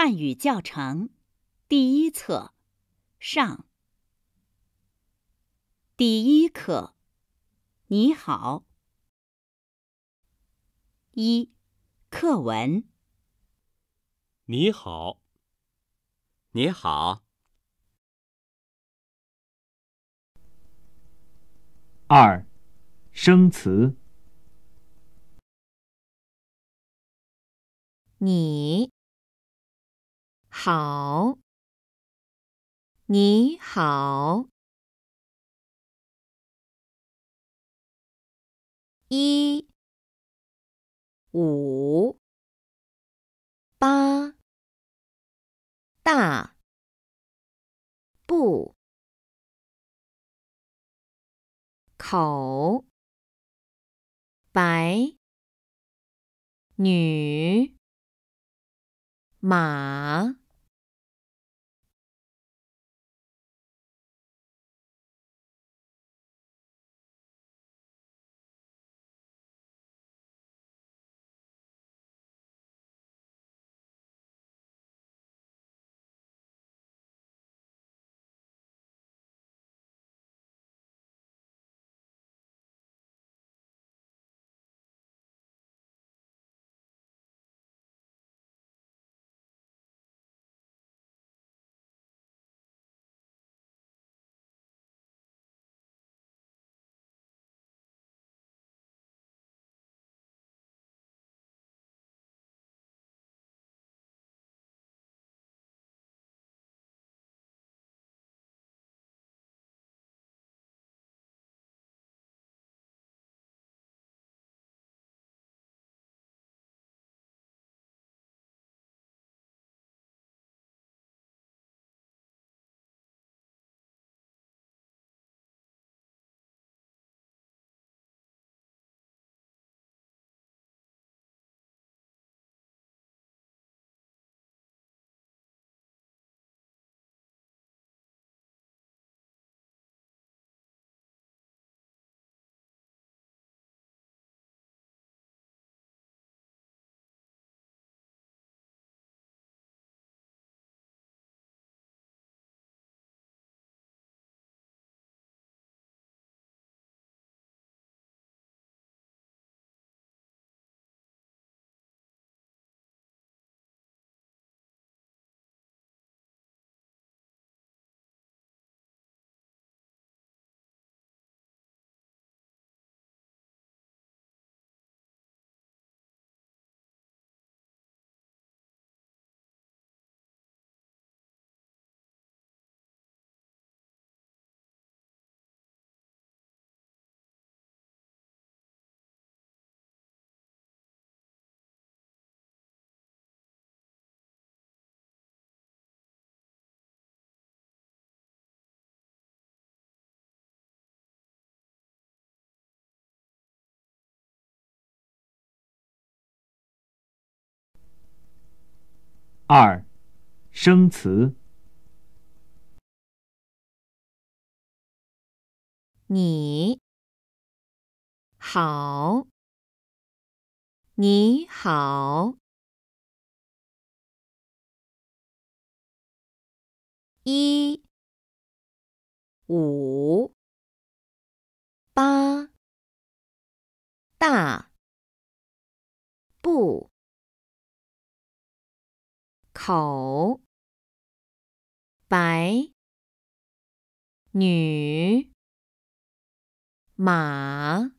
汉语教程，第一册，上，第一课，你好。一，课文。你好，你好。二，生词。你。好，你好，一五八大不口白女马。二，生词。你，好，你好。一，五，八，大，不。口，白，女，马。